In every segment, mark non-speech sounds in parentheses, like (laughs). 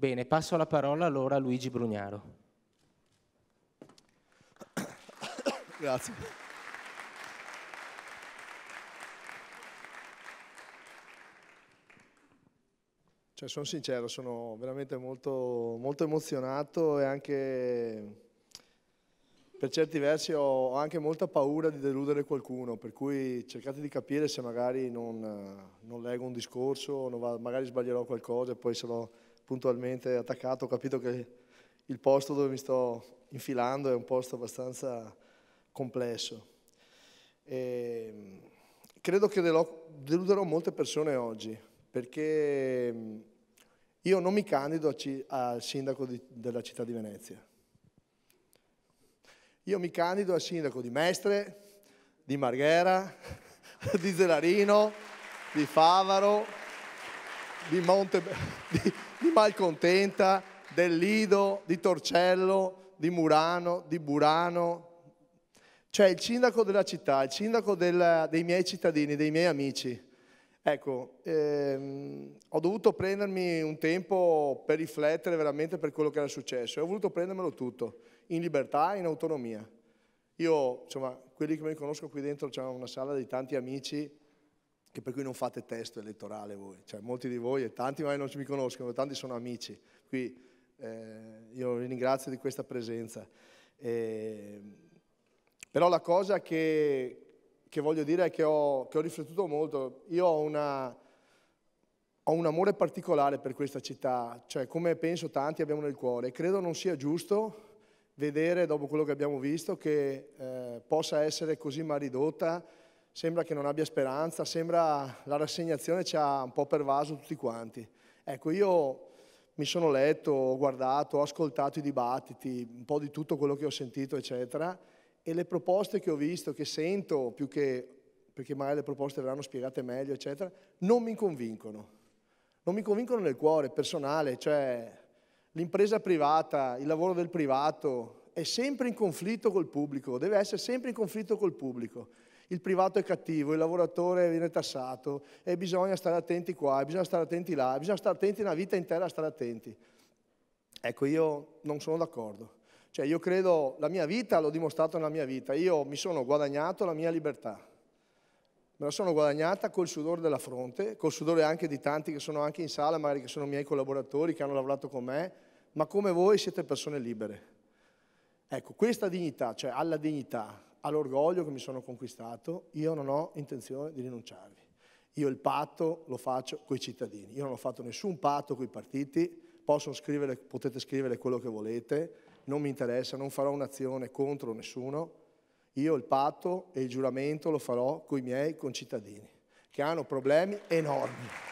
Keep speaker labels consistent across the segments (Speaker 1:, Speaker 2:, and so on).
Speaker 1: Bene, passo la parola allora a Luigi Brugnaro. (coughs) Grazie. Cioè, sono sincero, sono veramente molto, molto emozionato e anche per certi versi ho anche molta paura di deludere qualcuno, per cui cercate di capire se magari non, non leggo un discorso, va, magari sbaglierò qualcosa e poi sarò puntualmente attaccato, ho capito che il posto dove mi sto infilando è un posto abbastanza complesso. E ehm, credo che deluderò molte persone oggi, perché mm, io non mi candido al sindaco di, della città di Venezia. Io mi candido al sindaco di Mestre, di Marghera, (laughs) di Zelarino, di Favaro, di Monte... (laughs) Di, di Malcontenta, del Lido, di Torcello, di Murano, di Burano. Cioè il sindaco della città, il sindaco del, dei miei cittadini, dei miei amici. Ecco, ehm, ho dovuto prendermi un tempo per riflettere veramente per quello che era successo e ho voluto prendermelo tutto, in libertà e in autonomia. Io, insomma, quelli che mi conoscono qui dentro, c'è una sala di tanti amici che per cui non fate testo elettorale voi, cioè molti di voi, e tanti magari non mi conoscono, tanti sono amici, qui eh, io vi ringrazio di questa presenza. Eh, però la cosa che, che, voglio dire è che ho, che ho riflettuto molto, io ho, una, ho un amore particolare per questa città, cioè come penso tanti abbiamo nel cuore, credo non sia giusto vedere dopo quello che abbiamo visto che eh, possa essere così mal ridotta sembra che non abbia speranza, sembra la rassegnazione ci ha un po' pervaso tutti quanti. Ecco, io mi sono letto, ho guardato, ho ascoltato i dibattiti, un po' di tutto quello che ho sentito, eccetera, e le proposte che ho visto, che sento, più che perché magari le proposte verranno spiegate meglio, eccetera, non mi convincono. Non mi convincono nel cuore personale, cioè l'impresa privata, il lavoro del privato è sempre in conflitto col pubblico, deve essere sempre in conflitto col pubblico il privato è cattivo, il lavoratore viene tassato e bisogna stare attenti qua, bisogna stare attenti là, bisogna stare attenti una vita intera, a stare attenti. Ecco, io non sono d'accordo. Cioè, io credo, la mia vita, l'ho dimostrato nella mia vita, io mi sono guadagnato la mia libertà. Me la sono guadagnata col sudore della fronte, col sudore anche di tanti che sono anche in sala, magari che sono miei collaboratori, che hanno lavorato con me, ma come voi siete persone libere. Ecco, questa dignità, cioè alla dignità, all'orgoglio che mi sono conquistato, io non ho intenzione di rinunciarvi. Io il patto lo faccio con i cittadini, io non ho fatto nessun patto con i partiti, scrivere, potete scrivere quello che volete, non mi interessa, non farò un'azione contro nessuno, io il patto e il giuramento lo farò con i miei concittadini, che hanno problemi enormi.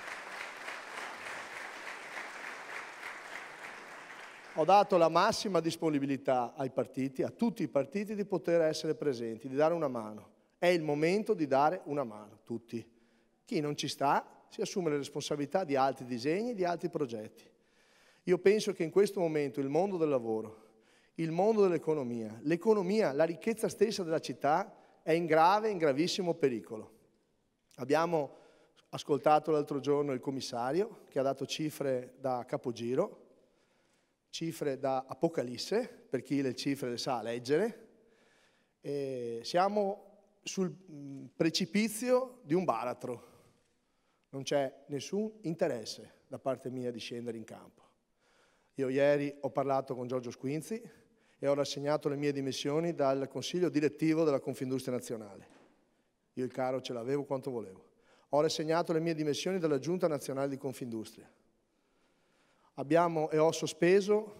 Speaker 1: ho dato la massima disponibilità ai partiti, a tutti i partiti, di poter essere presenti, di dare una mano. È il momento di dare una mano, tutti. Chi non ci sta si assume le responsabilità di altri disegni, di altri progetti. Io penso che in questo momento il mondo del lavoro, il mondo dell'economia, l'economia, la ricchezza stessa della città è in grave, in gravissimo pericolo. Abbiamo ascoltato l'altro giorno il commissario che ha dato cifre da capogiro, cifre da Apocalisse, per chi le cifre le sa leggere, e siamo sul mm, precipizio di un baratro. Non c'è nessun interesse da parte mia di scendere in campo. Io ieri ho parlato con Giorgio Squinzi e ho rassegnato le mie dimissioni dal Consiglio direttivo della Confindustria Nazionale. Io il caro ce l'avevo quanto volevo. Ho rassegnato le mie dimissioni dalla Giunta Nazionale di Confindustria abbiamo e ho sospeso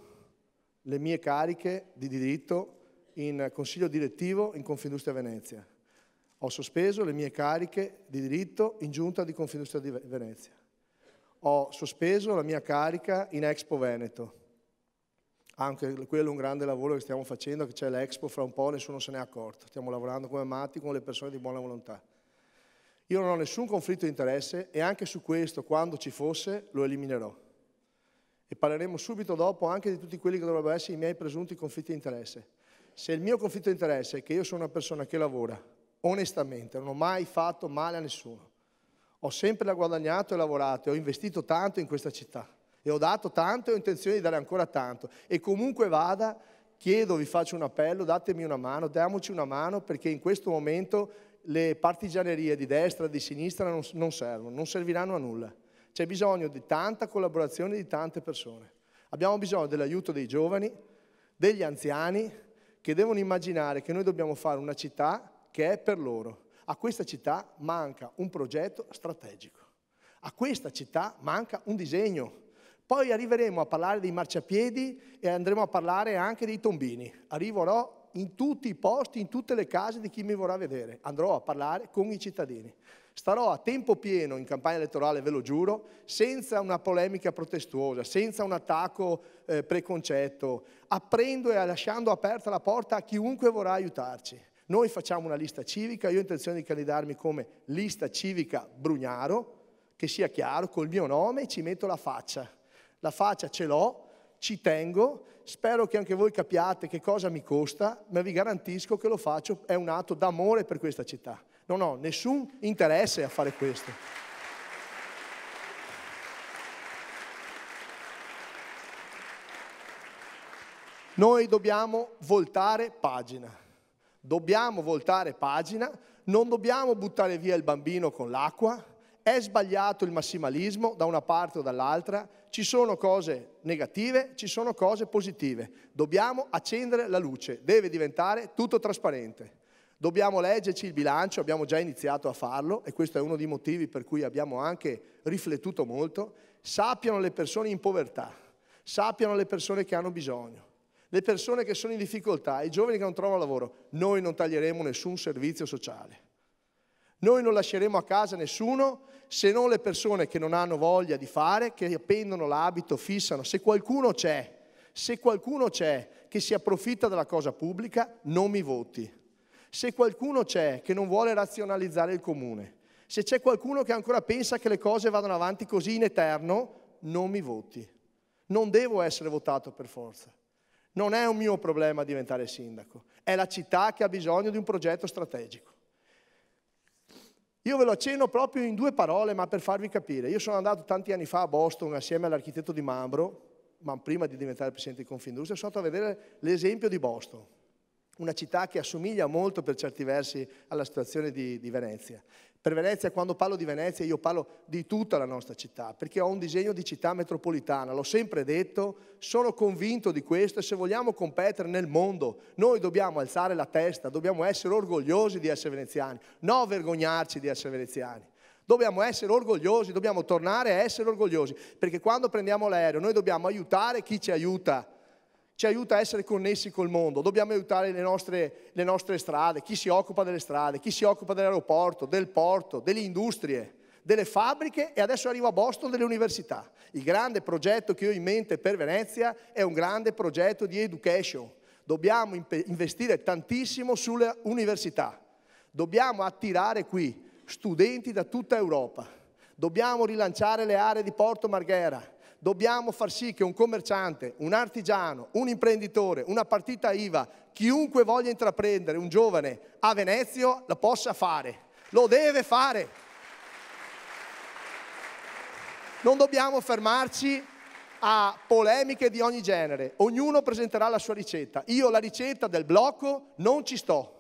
Speaker 1: le mie cariche di diritto in consiglio direttivo in Confindustria Venezia. Ho sospeso le mie cariche di diritto in giunta di Confindustria di Venezia. Ho sospeso la mia carica in Expo Veneto. Anche quello è un grande lavoro che stiamo facendo, che c'è l'Expo, fra un po' nessuno se ne è accorto. Stiamo lavorando come matti con le persone di buona volontà. Io non ho nessun conflitto di interesse e anche su questo, quando ci fosse, lo eliminerò e parleremo subito dopo anche di tutti quelli che dovrebbero essere i miei presunti conflitti di interesse. Se il mio conflitto di interesse è che io sono una persona che lavora, onestamente, non ho mai fatto male a nessuno, ho sempre guadagnato e lavorato e ho investito tanto in questa città e ho dato tanto e ho intenzione di dare ancora tanto e comunque vada, chiedo, vi faccio un appello, datemi una mano, diamoci una mano perché in questo momento le partigianerie di destra, e di sinistra non, non servono, non serviranno a nulla c'è bisogno di tanta collaborazione di tante persone. Abbiamo bisogno dell'aiuto dei giovani, degli anziani, che devono immaginare che noi dobbiamo fare una città che è per loro. A questa città manca un progetto strategico. A questa città manca un disegno. Poi arriveremo a parlare dei marciapiedi e andremo a parlare anche dei tombini. Arriverò in tutti i posti, in tutte le case di chi mi vorrà vedere. Andrò a parlare con i cittadini. Starò a tempo pieno in campagna elettorale, ve lo giuro, senza una polemica protestuosa, senza un attacco eh, preconcetto, aprendo e lasciando aperta la porta a chiunque vorrà aiutarci. Noi facciamo una lista civica, io ho intenzione di candidarmi come lista civica Brugnaro, che sia chiaro, col mio nome ci metto la faccia. La faccia ce l'ho, ci tengo, spero che anche voi capiate che cosa mi costa, ma vi garantisco che lo faccio, è un atto d'amore per questa città. Non ho nessun interesse a fare questo. Noi dobbiamo voltare pagina. Dobbiamo voltare pagina, non dobbiamo buttare via il bambino con l'acqua. È sbagliato il massimalismo da una parte o dall'altra. Ci sono cose negative, ci sono cose positive. Dobbiamo accendere la luce, deve diventare tutto trasparente. Dobbiamo leggerci il bilancio, abbiamo già iniziato a farlo e questo è uno dei motivi per cui abbiamo anche riflettuto molto. Sappiano le persone in povertà, sappiano le persone che hanno bisogno, le persone che sono in difficoltà, i giovani che non trovano lavoro. Noi non taglieremo nessun servizio sociale. Noi non lasceremo a casa nessuno se non le persone che non hanno voglia di fare, che appendono l'abito, fissano. Se qualcuno c'è, se qualcuno c'è che si approfitta della cosa pubblica, non mi voti se qualcuno c'è che non vuole razionalizzare il comune, se c'è qualcuno che ancora pensa che le cose vadano avanti così in eterno, non mi voti. Non devo essere votato per forza. Non è un mio problema diventare sindaco, è la città che ha bisogno di un progetto strategico. Io ve lo accenno proprio in due parole, ma per farvi capire. Io sono andato tanti anni fa a Boston assieme all'architetto di Mambro, ma prima di diventare presidente di Confindustria, sono andato a vedere l'esempio di Boston una città che assomiglia molto per certi versi alla situazione di, di, Venezia. Per Venezia, quando parlo di Venezia, io parlo di tutta la nostra città, perché ho un disegno di città metropolitana, l'ho sempre detto, sono convinto di questo e se vogliamo competere nel mondo, noi dobbiamo alzare la testa, dobbiamo essere orgogliosi di essere veneziani, non vergognarci di essere veneziani. Dobbiamo essere orgogliosi, dobbiamo tornare a essere orgogliosi, perché quando prendiamo l'aereo noi dobbiamo aiutare chi ci aiuta ci aiuta a essere connessi col mondo, dobbiamo aiutare le nostre, le nostre strade, chi si occupa delle strade, chi si occupa dell'aeroporto, del porto, delle industrie, delle fabbriche e adesso arrivo a Boston delle università. Il grande progetto che ho in mente per Venezia è un grande progetto di education. Dobbiamo investire tantissimo sulle università. Dobbiamo attirare qui studenti da tutta Europa. Dobbiamo rilanciare le aree di Porto Marghera Dobbiamo far sì che un commerciante, un artigiano, un imprenditore, una partita IVA, chiunque voglia intraprendere, un giovane a Venezia, la possa fare. Lo deve fare. Non dobbiamo fermarci a polemiche di ogni genere. Ognuno presenterà la sua ricetta. Io la ricetta del blocco non ci sto.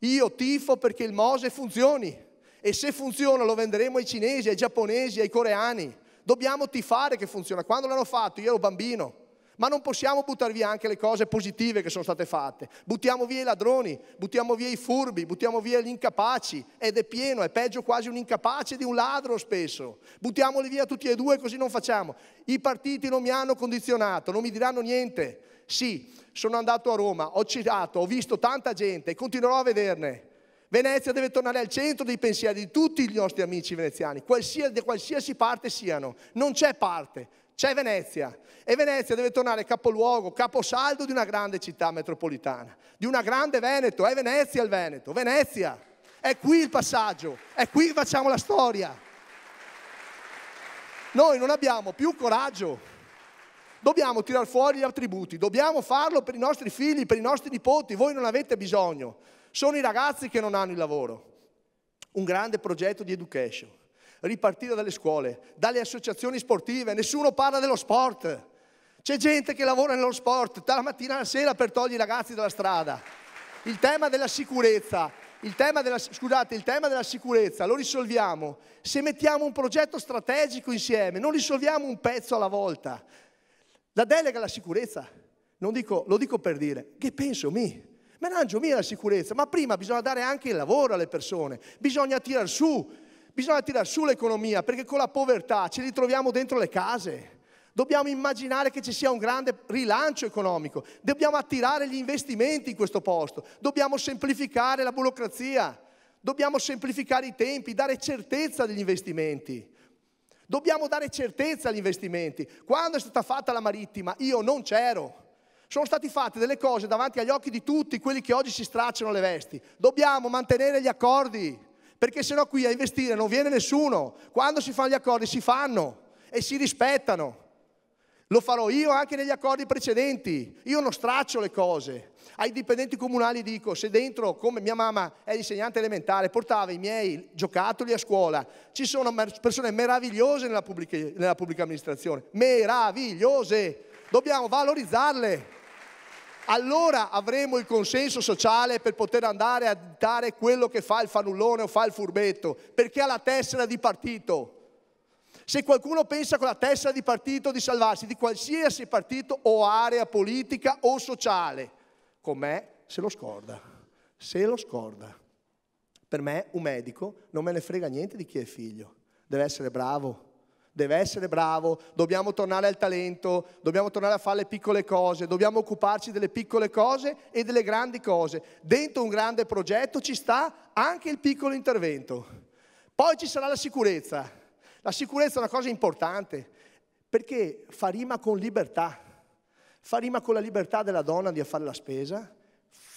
Speaker 1: Io tifo perché il Mose funzioni e se funziona lo venderemo ai cinesi, ai giapponesi, ai coreani. Dobbiamo tifare che funziona. Quando l'hanno fatto, io ero bambino. Ma non possiamo buttare via anche le cose positive che sono state fatte. Buttiamo via i ladroni, buttiamo via i furbi, buttiamo via gli incapaci. Ed è pieno, è peggio quasi un incapace di un ladro spesso. Buttiamoli via tutti e due così non facciamo. I partiti non mi hanno condizionato, non mi diranno niente. Sì, sono andato a Roma, ho citato, ho visto tanta gente e continuerò a vederne. Venezia deve tornare al centro dei pensieri di tutti i nostri amici veneziani, qualsiasi, qualsiasi parte siano. Non c'è parte, c'è Venezia. E Venezia deve tornare capoluogo, caposaldo di una grande città metropolitana, di una grande Veneto. È Venezia il Veneto, Venezia. È qui il passaggio, è qui che facciamo la storia. Noi non abbiamo più coraggio dobbiamo tirar fuori gli attributi, dobbiamo farlo per i nostri figli, per i nostri nipoti, voi non avete bisogno. Sono i ragazzi che non hanno il lavoro. Un grande progetto di education. Ripartire dalle scuole, dalle associazioni sportive. Nessuno parla dello sport. C'è gente che lavora nello sport dalla mattina alla sera per togliere i ragazzi dalla strada. Il tema della sicurezza, il tema della, scusate, il tema della sicurezza lo risolviamo se mettiamo un progetto strategico insieme, non risolviamo un pezzo alla volta. La delega alla sicurezza, dico, lo dico per dire, che penso mi? Melange, viene la sicurezza, ma prima bisogna dare anche il lavoro alle persone, bisogna tirar su, bisogna tirar su l'economia, perché con la povertà ci ritroviamo dentro le case. Dobbiamo immaginare che ci sia un grande rilancio economico, dobbiamo attirare gli investimenti in questo posto, dobbiamo semplificare la burocrazia, dobbiamo semplificare i tempi, dare certezza agli investimenti. Dobbiamo dare certezza agli investimenti. Quando è stata fatta la marittima, io non c'ero sono stati fatti delle cose davanti agli occhi di tutti quelli che oggi si stracciano le vesti. Dobbiamo mantenere gli accordi, perché sennò qui a investire non viene nessuno. Quando si fanno gli accordi si fanno e si rispettano. Lo farò io anche negli accordi precedenti. Io non straccio le cose. Ai dipendenti comunali dico, se dentro, come mia mamma è insegnante elementare, portava i miei giocattoli a scuola, ci sono persone meravigliose nella pubblica, nella pubblica amministrazione. Meravigliose! Dobbiamo valorizzarle allora avremo il consenso sociale per poter andare a dare quello che fa il fanullone o fa il furbetto, perché ha la tessera di partito. Se qualcuno pensa con la tessera di partito di salvarsi di qualsiasi partito o area politica o sociale, con me se lo scorda, se lo scorda. Per me un medico non me ne frega niente di chi è figlio, deve essere bravo, deve essere bravo, dobbiamo tornare al talento, dobbiamo tornare a fare le piccole cose, dobbiamo occuparci delle piccole cose e delle grandi cose. Dentro un grande progetto ci sta anche il piccolo intervento. Poi ci sarà la sicurezza. La sicurezza è una cosa importante perché fa rima con libertà, fa rima con la libertà della donna di fare la spesa,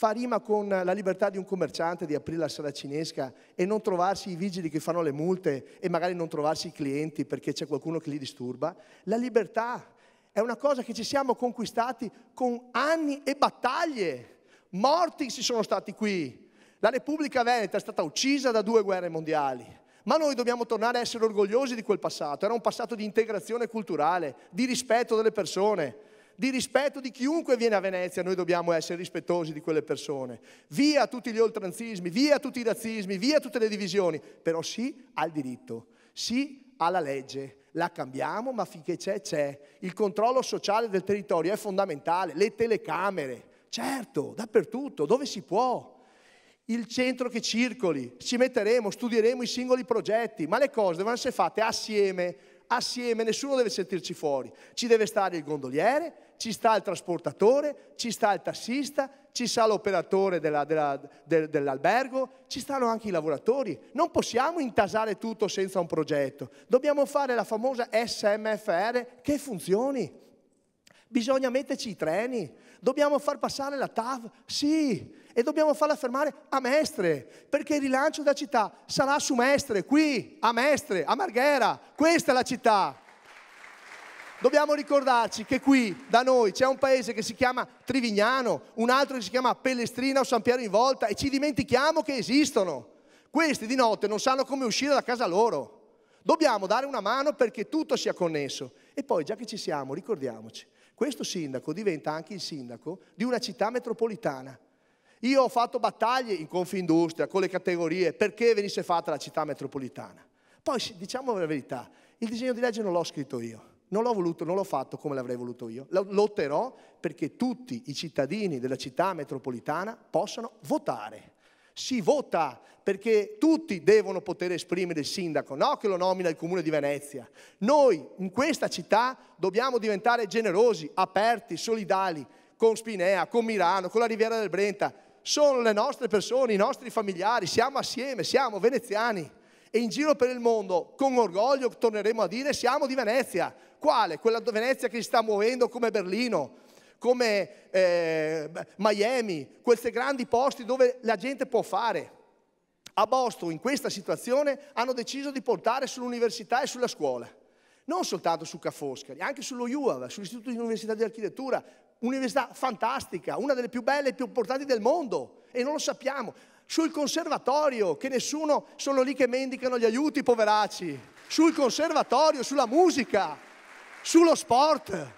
Speaker 1: fa rima con la libertà di un commerciante di aprire la sala cinesca e non trovarsi i vigili che fanno le multe e magari non trovarsi i clienti perché c'è qualcuno che li disturba. La libertà è una cosa che ci siamo conquistati con anni e battaglie. Morti si sono stati qui. La Repubblica Veneta è stata uccisa da due guerre mondiali. Ma noi dobbiamo tornare a essere orgogliosi di quel passato. Era un passato di integrazione culturale, di rispetto delle persone, di rispetto di chiunque viene a Venezia, noi dobbiamo essere rispettosi di quelle persone. Via tutti gli oltranzismi, via tutti i razzismi, via tutte le divisioni, però sì al diritto, sì alla legge. La cambiamo, ma finché c'è, c'è. Il controllo sociale del territorio è fondamentale, le telecamere, certo, dappertutto, dove si può il centro che circoli, ci metteremo, studieremo i singoli progetti, ma le cose devono essere fatte assieme, assieme, nessuno deve sentirci fuori. Ci deve stare il gondoliere, ci sta il trasportatore, ci sta il tassista, ci sta l'operatore dell'albergo, della, dell ci stanno anche i lavoratori. Non possiamo intasare tutto senza un progetto. Dobbiamo fare la famosa SMFR che funzioni. Bisogna metterci i treni, dobbiamo far passare la TAV, sì, e dobbiamo farla fermare a Mestre, perché il rilancio della città sarà su Mestre, qui, a Mestre, a Marghera, questa è la città. Dobbiamo ricordarci che qui da noi c'è un paese che si chiama Trivignano, un altro che si chiama Pellestrina o San Piero in Volta e ci dimentichiamo che esistono. Questi di notte non sanno come uscire da casa loro. Dobbiamo dare una mano perché tutto sia connesso. E poi, già che ci siamo, ricordiamoci, questo sindaco diventa anche il sindaco di una città metropolitana. Io ho fatto battaglie in Confindustria con le categorie perché venisse fatta la città metropolitana. Poi diciamo la verità, il disegno di legge non l'ho scritto io. Non l'ho voluto, non l'ho fatto come l'avrei voluto io. Lotterò perché tutti i cittadini della città metropolitana possano votare. Si vota perché tutti devono poter esprimere il sindaco, no che lo nomina il comune di Venezia. Noi in questa città dobbiamo diventare generosi, aperti, solidali con Spinea, con Milano, con la Riviera del Brenta. Sono le nostre persone, i nostri familiari, siamo assieme, siamo veneziani e in giro per il mondo, con orgoglio torneremo a dire, siamo di Venezia. Quale? Quella di Venezia che si sta muovendo come Berlino, come eh, Miami, questi grandi posti dove la gente può fare. A Boston, in questa situazione, hanno deciso di portare sull'università e sulla scuola. Non soltanto su Ca' Foscari, anche sullo UAV, sull'Istituto di Università di Architettura, un'università fantastica, una delle più belle e più importanti del mondo, e non lo sappiamo sul conservatorio, che nessuno sono lì che mendicano gli aiuti, poveracci, sul conservatorio, sulla musica, sullo sport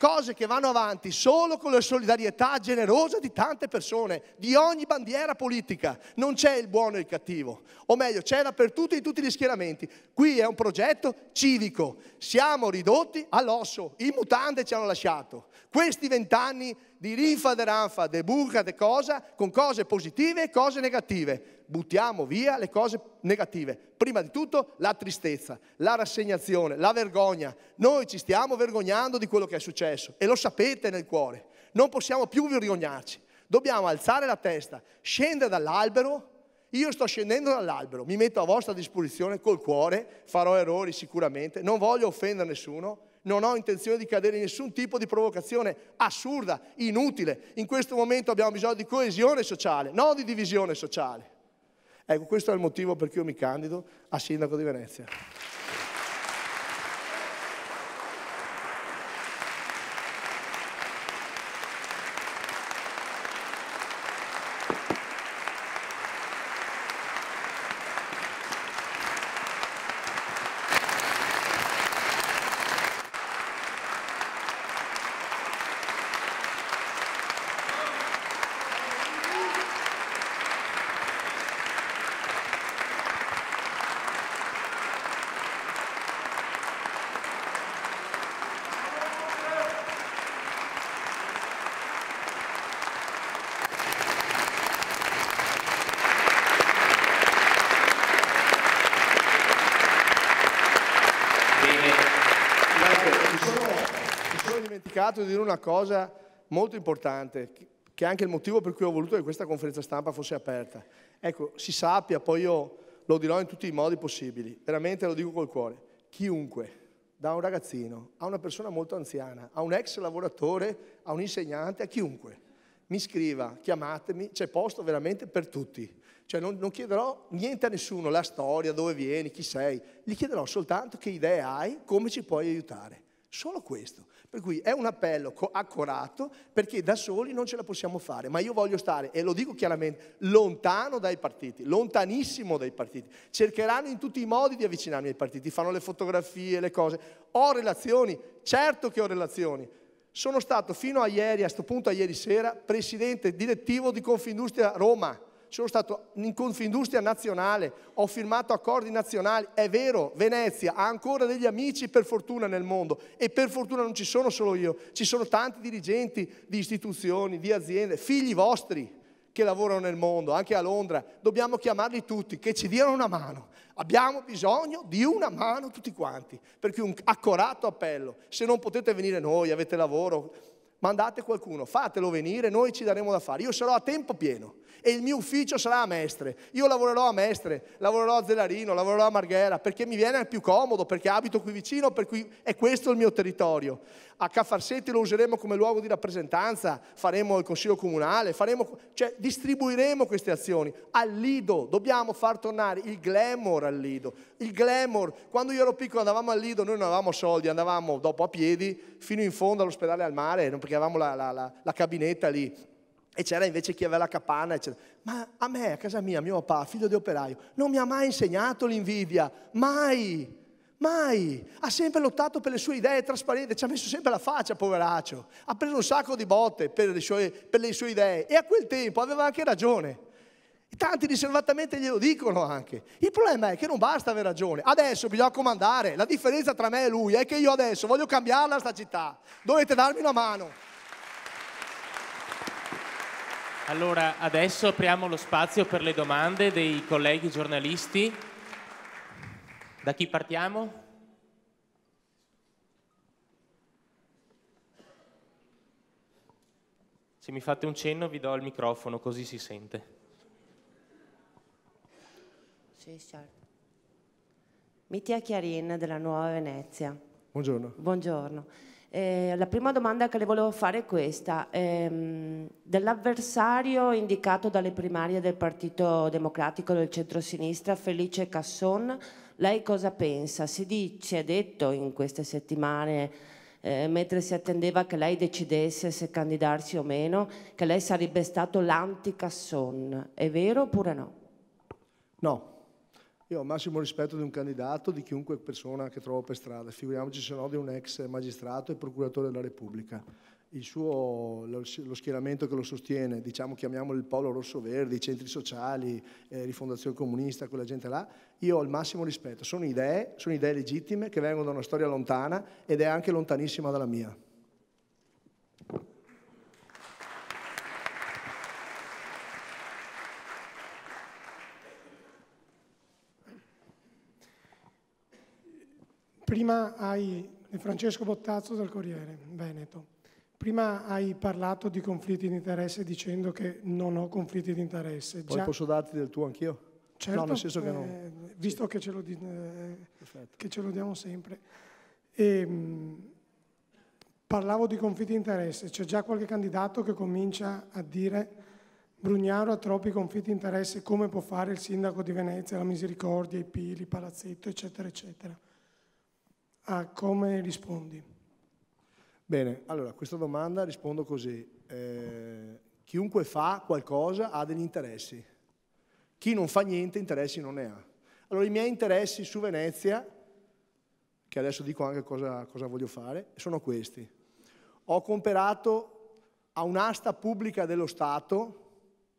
Speaker 1: cose che vanno avanti solo con la solidarietà generosa di tante persone, di ogni bandiera politica. Non c'è il buono e il cattivo, o meglio, c'è dappertutto in tutti gli schieramenti. Qui è un progetto civico, siamo ridotti all'osso, i mutande ci hanno lasciato. Questi vent'anni di rinfa de ranfa, de buca, de cosa, con cose positive e cose negative buttiamo via le cose negative. Prima di tutto la tristezza, la rassegnazione, la vergogna. Noi ci stiamo vergognando di quello che è successo e lo sapete nel cuore. Non possiamo più vergognarci. Dobbiamo alzare la testa, scendere dall'albero. Io sto scendendo dall'albero, mi metto a vostra disposizione col cuore, farò errori sicuramente, non voglio offendere nessuno, non ho intenzione di cadere in nessun tipo di provocazione assurda, inutile. In questo momento abbiamo bisogno di coesione sociale, non di divisione sociale. Ecco, questo è il motivo per cui io mi candido a sindaco di Venezia. dimenticato di dire una cosa molto importante, che è anche il motivo per cui ho voluto che questa conferenza stampa fosse aperta. Ecco, si sappia, poi io lo dirò in tutti i modi possibili, veramente lo dico col cuore, chiunque, da un ragazzino a una persona molto anziana, a un ex lavoratore, a un insegnante, a chiunque, mi scriva, chiamatemi, c'è posto veramente per tutti. Cioè non, non chiederò niente a nessuno, la storia, dove vieni, chi sei, gli chiederò soltanto che idee hai, come ci puoi aiutare. Solo questo. Per cui è un appello accorato perché da soli non ce la possiamo fare, ma io voglio stare, e lo dico chiaramente, lontano dai partiti, lontanissimo dai partiti. Cercheranno in tutti i modi di avvicinarmi ai partiti, fanno le fotografie, le cose. Ho relazioni, certo che ho relazioni. Sono stato fino a ieri, a questo punto a ieri sera, presidente direttivo di Confindustria Roma sono stato in Confindustria nazionale, ho firmato accordi nazionali, è vero, Venezia ha ancora degli amici per fortuna nel mondo e per fortuna non ci sono solo io, ci sono tanti dirigenti di istituzioni, di aziende, figli vostri che lavorano nel mondo, anche a Londra, dobbiamo chiamarli tutti, che ci diano una mano. Abbiamo bisogno di una mano tutti quanti, perché un accorato appello, se non potete venire noi, avete lavoro, mandate qualcuno, fatelo venire, noi ci daremo da fare. Io sarò a tempo pieno, e il mio ufficio sarà a Mestre. Io lavorerò a Mestre, lavorerò a Zelarino, lavorerò a Marghera perché mi viene più comodo, perché abito qui vicino, per cui è questo il mio territorio. A Caffarsetti lo useremo come luogo di rappresentanza, faremo il consiglio comunale, faremo, cioè distribuiremo queste azioni. Al Lido dobbiamo far tornare il glamour al Lido. Il glamour, quando io ero piccolo andavamo al Lido, noi non avevamo soldi, andavamo dopo a piedi fino in fondo all'ospedale al mare, perché avevamo la, la, la, la cabinetta lì e c'era invece chi aveva la capanna, eccetera. Ma a me, a casa mia, mio papà, figlio di operaio, non mi ha mai insegnato l'invidia, mai, mai. Ha sempre lottato per le sue idee, trasparenti, ci ha messo sempre la faccia, poveraccio. Ha preso un sacco di botte per le sue, per le sue idee e a quel tempo aveva anche ragione. Tanti riservatamente glielo dicono anche. Il problema è che non basta avere ragione. Adesso bisogna comandare. La differenza tra me e lui è che io adesso voglio cambiarla sta città. Dovete darmi una mano. Allora, adesso apriamo lo spazio per le domande dei colleghi giornalisti. Da chi partiamo? Se mi fate un cenno vi do il microfono così si sente. Sì, certo. Mitia Chiarin della Nuova Venezia. Buongiorno. Buongiorno. Eh, la prima domanda che le volevo fare è questa. Ehm, dell'avversario indicato dalle primarie del Partito Democratico del centrosinistra, Felice Casson, lei cosa pensa? Si, dice, è detto in queste settimane, eh, mentre si attendeva che lei decidesse se candidarsi o meno, che lei sarebbe stato l'anti-Casson. È vero oppure no? No, io ho il massimo rispetto di un candidato, di chiunque persona che trovo per strada, figuriamoci se no di un ex magistrato e procuratore della Repubblica. Suo, lo schieramento che lo sostiene, diciamo chiamiamolo il Polo Rosso Verde, i centri sociali, eh, Rifondazione Comunista, quella gente là, io ho il massimo rispetto. Sono idee, sono idee legittime che vengono da una storia lontana ed è anche lontanissima dalla mia. Prima hai, Francesco Bottazzo del Corriere, Veneto. Prima hai parlato di conflitti di interesse dicendo che non ho conflitti di interesse. Poi Già... posso darti del tuo anch'io? Certo, no, nel senso che non... Eh, visto sì. che, ce di, eh, che, ce lo, diamo sempre. E, ehm, mh, parlavo di conflitti di interesse, c'è già qualche candidato che comincia a dire Brugnaro ha troppi conflitti di interesse, come può fare il sindaco di Venezia, la Misericordia, i Pili, Palazzetto, eccetera, eccetera a come rispondi? Bene, allora a questa domanda rispondo così. Eh, chiunque fa qualcosa ha degli interessi. Chi non fa niente interessi non ne ha. Allora i miei interessi su Venezia, che adesso dico anche cosa, cosa voglio fare, sono questi. Ho comperato a un'asta pubblica dello Stato,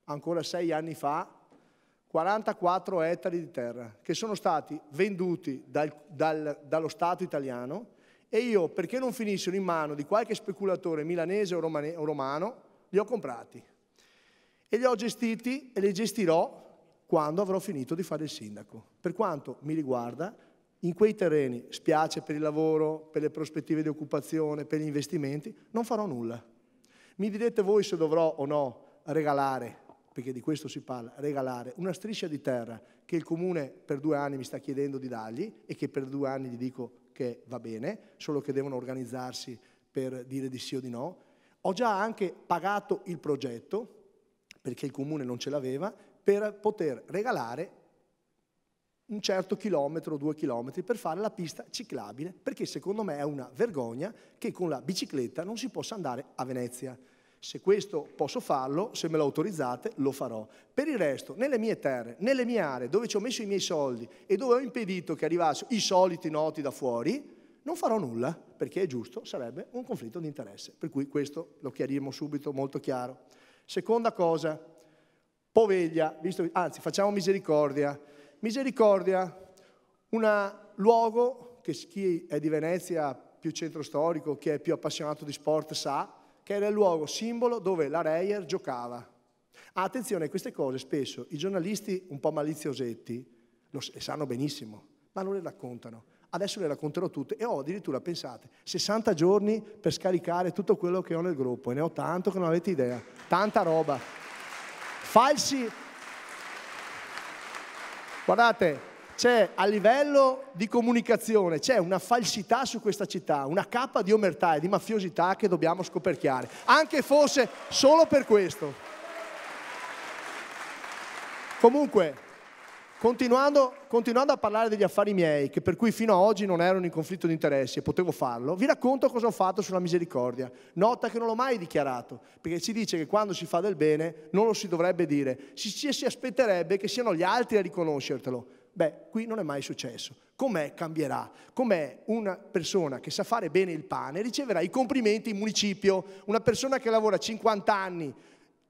Speaker 1: ancora sei anni fa, 44 ettari di terra che sono stati venduti dal, dal, dallo Stato italiano e io, perché non finissero in mano di qualche speculatore milanese o, romane, o romano, li ho comprati e li ho gestiti e li gestirò quando avrò finito di fare il sindaco. Per quanto mi riguarda, in quei terreni, spiace per il lavoro, per le prospettive di occupazione, per gli investimenti, non farò nulla. Mi direte voi se dovrò o no regalare perché di questo si parla, regalare una striscia di terra che il comune per due anni mi sta chiedendo di dargli e che per due anni gli dico che va bene, solo che devono organizzarsi per dire di sì o di no. Ho già anche pagato il progetto, perché il comune non ce l'aveva, per poter regalare un certo chilometro o due chilometri per fare la pista ciclabile, perché secondo me è una vergogna che con la bicicletta non si possa andare a Venezia se questo posso farlo, se me lo autorizzate lo farò. Per il resto, nelle mie terre, nelle mie aree dove ci ho messo i miei soldi e dove ho impedito che arrivassero i soliti noti da fuori, non farò nulla, perché è giusto, sarebbe un conflitto di interesse. Per cui questo lo chiariamo subito, molto chiaro. Seconda cosa, poveglia, visto, anzi facciamo misericordia. Misericordia, un luogo che chi è di Venezia più centro storico, chi è più appassionato di sport sa, che era il luogo simbolo dove la Reyer giocava. Ah, attenzione, queste cose spesso i giornalisti un po' maliziosetti lo sanno benissimo, ma non le raccontano. Adesso le racconterò tutte e ho addirittura, pensate, 60 giorni per scaricare tutto quello che ho nel gruppo e ne ho tanto che non avete idea, tanta roba. Falsi. Guardate, c'è a livello di comunicazione, c'è una falsità su questa città, una cappa di omertà e di mafiosità che dobbiamo scoperchiare, anche fosse solo per questo. Comunque, continuando, continuando a parlare degli affari miei, che per cui fino ad oggi non erano in conflitto di interessi e potevo farlo, vi racconto cosa ho fatto sulla misericordia. Nota che non l'ho mai dichiarato, perché ci dice che quando si fa del bene non lo si dovrebbe dire, si, si aspetterebbe che siano gli altri a riconoscertelo Beh, qui non è mai successo. Com'è cambierà? Com'è una persona che sa fare bene il pane riceverà i complimenti in municipio, una persona che lavora 50 anni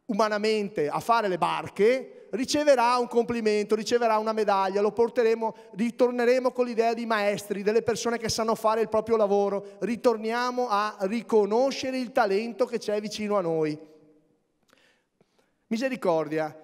Speaker 1: umanamente a fare le barche riceverà un complimento, riceverà una medaglia, lo porteremo, ritorneremo con l'idea di maestri, delle persone che sanno fare il proprio lavoro, ritorniamo a riconoscere il talento che c'è vicino a noi. Misericordia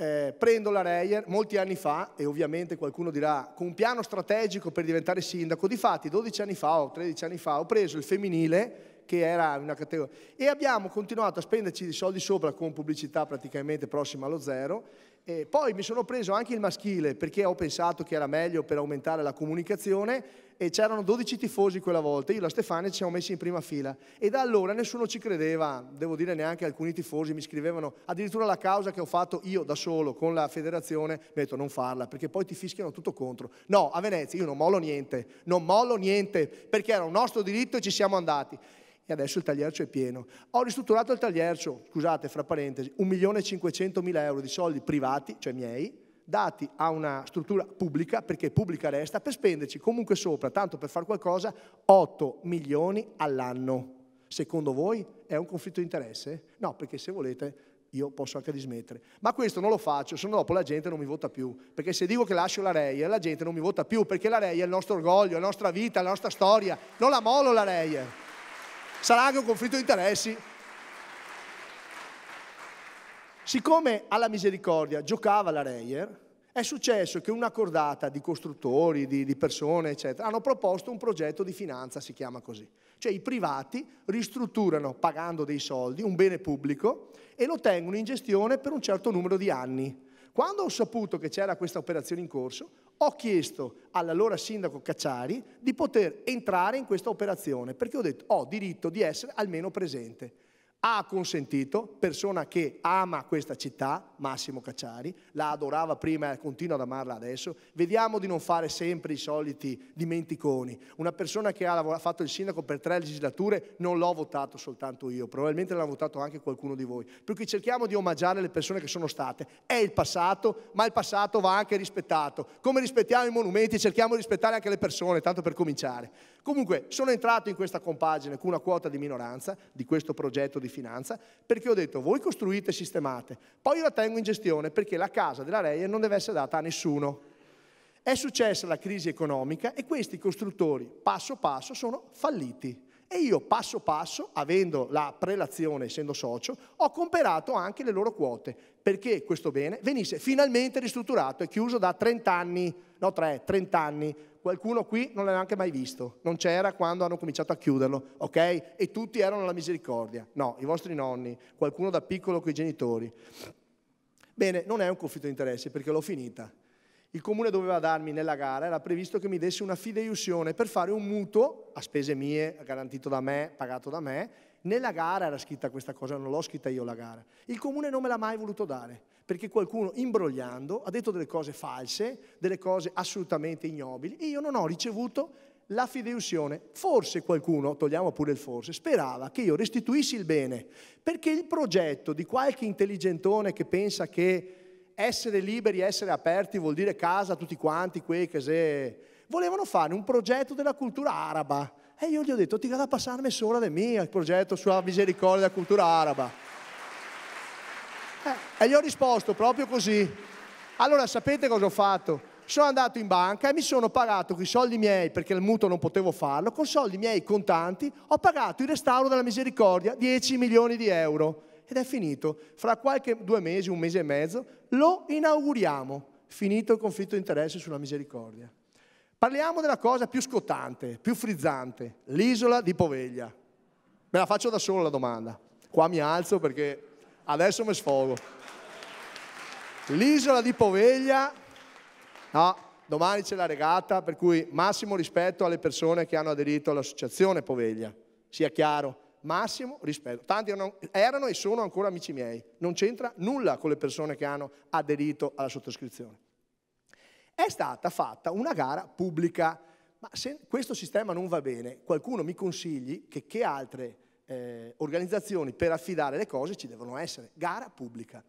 Speaker 1: eh, prendo la Reyer molti anni fa, e ovviamente qualcuno dirà, con un piano strategico per diventare sindaco, difatti 12 anni fa o 13 anni fa ho preso il femminile che era una categoria. E abbiamo continuato a spenderci i soldi sopra con pubblicità praticamente prossima allo zero. E poi mi sono preso anche il maschile perché ho pensato che era meglio per aumentare la comunicazione e c'erano 12 tifosi quella volta, io e la Stefania ci siamo messi in prima fila e da allora nessuno ci credeva, devo dire neanche alcuni tifosi mi scrivevano addirittura la causa che ho fatto io da solo con la federazione, mi ho detto non farla perché poi ti fischiano tutto contro. No, a Venezia io non mollo niente, non mollo niente perché era un nostro diritto e ci siamo andati e adesso il tagliercio è pieno. Ho ristrutturato il tagliercio, scusate, fra parentesi, 1.500.000 euro di soldi privati, cioè miei, dati a una struttura pubblica, perché pubblica resta, per spenderci comunque sopra, tanto per fare qualcosa, 8 milioni all'anno. Secondo voi è un conflitto di interesse? No, perché se volete io posso anche dismettere. Ma questo non lo faccio, se no dopo la gente non mi vota più. Perché se dico che lascio la REI, la gente non mi vota più, perché la REI è il nostro orgoglio, la nostra vita, la nostra storia. Non la molo la REI sarà anche un conflitto di interessi. Siccome alla misericordia giocava la Reyer, è successo che una cordata di costruttori, di, di, persone, eccetera, hanno proposto un progetto di finanza, si chiama così. Cioè i privati ristrutturano pagando dei soldi un bene pubblico e lo tengono in gestione per un certo numero di anni. Quando ho saputo che c'era questa operazione in corso, ho chiesto all'allora sindaco Cacciari di poter entrare in questa operazione perché ho detto ho diritto di essere almeno presente ha consentito, persona che ama questa città, Massimo Cacciari, la adorava prima e continua ad amarla adesso, vediamo di non fare sempre i soliti dimenticoni. Una persona che ha fatto il sindaco per tre legislature non l'ho votato soltanto io, probabilmente l'ha votato anche qualcuno di voi. Per cui cerchiamo di omaggiare le persone che sono state. È il passato, ma il passato va anche rispettato. Come rispettiamo i monumenti, cerchiamo di rispettare anche le persone, tanto per cominciare. Comunque, sono entrato in questa compagine con una quota di minoranza di questo progetto di finanza, perché ho detto voi costruite e sistemate, poi io la tengo in gestione perché la casa della Reia non deve essere data a nessuno. È successa la crisi economica e questi costruttori passo passo sono falliti. E io passo passo, avendo la prelazione, essendo socio, ho comperato anche le loro quote perché questo bene venisse finalmente ristrutturato e chiuso da 30 anni no tre, 30 anni, qualcuno qui non l'ha neanche mai visto, non c'era quando hanno cominciato a chiuderlo, ok? E tutti erano alla misericordia, no, i vostri nonni, qualcuno da piccolo con i genitori. Bene, non è un conflitto di interessi perché l'ho finita. Il comune doveva darmi nella gara, era previsto che mi desse una fideiussione per fare un mutuo a spese mie, garantito da me, pagato da me. Nella gara era scritta questa cosa, non l'ho scritta io la gara. Il comune non me l'ha mai voluto dare perché qualcuno imbrogliando ha detto delle cose false, delle cose assolutamente ignobili e io non ho ricevuto la fideiussione. Forse qualcuno, togliamo pure il forse, sperava che io restituissi il bene, perché il progetto di qualche intelligentone che pensa che essere liberi, essere aperti vuol dire casa tutti quanti, quei che se... Volevano fare un progetto della cultura araba. E io gli ho detto, ti a passarmi solo de mia il progetto sulla misericordia della cultura araba. Eh, e gli ho risposto proprio così. Allora sapete cosa ho fatto? Sono andato in banca e mi sono pagato con i soldi miei, perché il mutuo non potevo farlo, con i soldi miei contanti, ho pagato il restauro della misericordia, 10 milioni di euro. Ed è finito. Fra qualche due mesi, un mese e mezzo, lo inauguriamo. Finito il conflitto di interesse sulla misericordia. Parliamo della cosa più scottante, più frizzante, l'isola di Poveglia. Me la faccio da solo la domanda. Qua mi alzo perché adesso mi sfogo. L'isola di Poveglia, no, domani c'è la regata, per cui massimo rispetto alle persone che hanno aderito all'associazione Poveglia, sia chiaro massimo rispetto. Tanti erano, e sono ancora amici miei. Non c'entra nulla con le persone che hanno aderito alla sottoscrizione. È stata fatta una gara pubblica, ma se questo sistema non va bene, qualcuno mi consigli che, che altre eh, organizzazioni per affidare le cose ci devono essere, gara pubblica.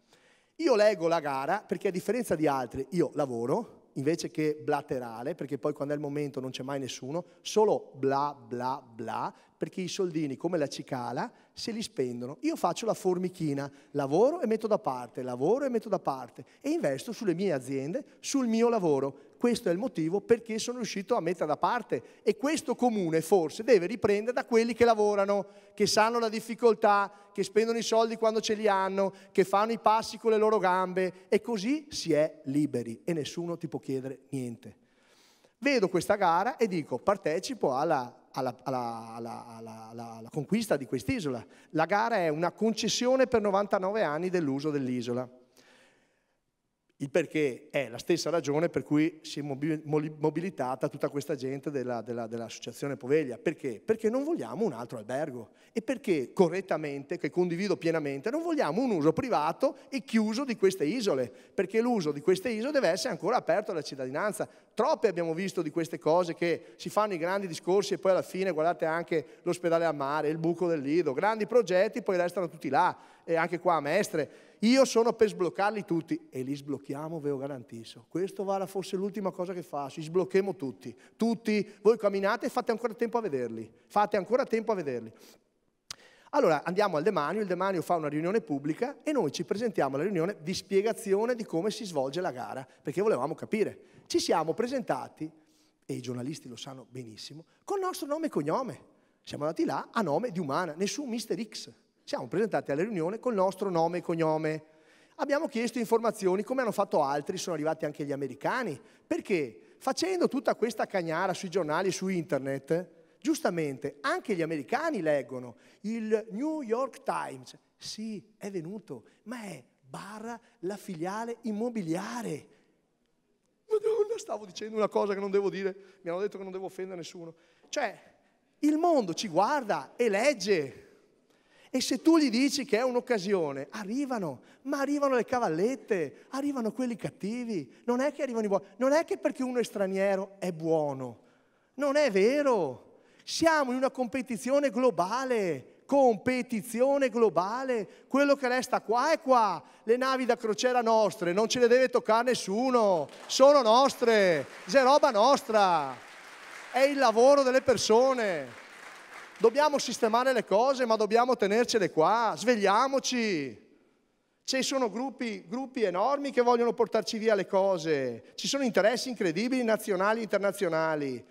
Speaker 1: Io leggo la gara perché a differenza di altri io lavoro invece che blaterale, perché poi quando è il momento non c'è mai nessuno, solo bla bla bla, perché i soldini come la cicala se li spendono. Io faccio la formichina, lavoro e metto da parte, lavoro e metto da parte e investo sulle mie aziende, sul mio lavoro. Questo è il motivo perché sono riuscito a mettere da parte e questo comune forse deve riprendere da quelli che lavorano, che sanno la difficoltà, che spendono i soldi quando ce li hanno, che fanno i passi con le loro gambe e così si è liberi e nessuno ti può chiedere niente. Vedo questa gara e dico partecipo alla alla, alla, alla, alla, conquista di quest'isola. La gara è una concessione per 99 anni dell'uso dell'isola. Il perché è la stessa ragione per cui si è mobilitata tutta questa gente della, della, dell'associazione Poveglia. Perché? Perché non vogliamo un altro albergo e perché correttamente, che condivido pienamente, non vogliamo un uso privato e chiuso di queste isole, perché l'uso di queste isole deve essere ancora aperto alla cittadinanza. Troppe abbiamo visto di queste cose che si fanno i grandi discorsi e poi alla fine guardate anche l'ospedale a mare, il buco del Lido, grandi progetti poi restano tutti là, e anche qua a Mestre io sono per sbloccarli tutti e li sblocchiamo, ve lo garantisco. Questo vale fosse l'ultima cosa che fa, si sblocchiamo tutti. Tutti, voi camminate e fate ancora tempo a vederli. Fate ancora tempo a vederli. Allora andiamo al demanio, il demanio fa una riunione pubblica e noi ci presentiamo alla riunione di spiegazione di come si svolge la gara, perché volevamo capire. Ci siamo presentati, e i giornalisti lo sanno benissimo, col nostro nome e cognome. Siamo andati là a nome di Umana, nessun Mister X. Siamo presentati alla riunione col nostro nome e cognome. Abbiamo chiesto informazioni come hanno fatto altri, sono arrivati anche gli americani. Perché? Facendo tutta questa cagnara sui giornali, e su internet, giustamente anche gli americani leggono il New York Times. Sì, è venuto, ma è barra la filiale immobiliare. Madonna, stavo dicendo una cosa che non devo dire, mi hanno detto che non devo offendere nessuno. Cioè, il mondo ci guarda e legge. E se tu gli dici che è un'occasione, arrivano, ma arrivano le cavallette, arrivano quelli cattivi. Non è che arrivano i buoni, non è che perché uno è straniero è buono. Non è vero. Siamo in una competizione globale, competizione globale. Quello che resta qua è qua. Le navi da crociera nostre, non ce le deve toccare nessuno. Sono nostre, c'è roba nostra. È il lavoro delle persone dobbiamo sistemare le cose, ma dobbiamo tenercele qua, svegliamoci. Ci sono gruppi, gruppi, enormi che vogliono portarci via le cose, ci sono interessi incredibili nazionali e internazionali.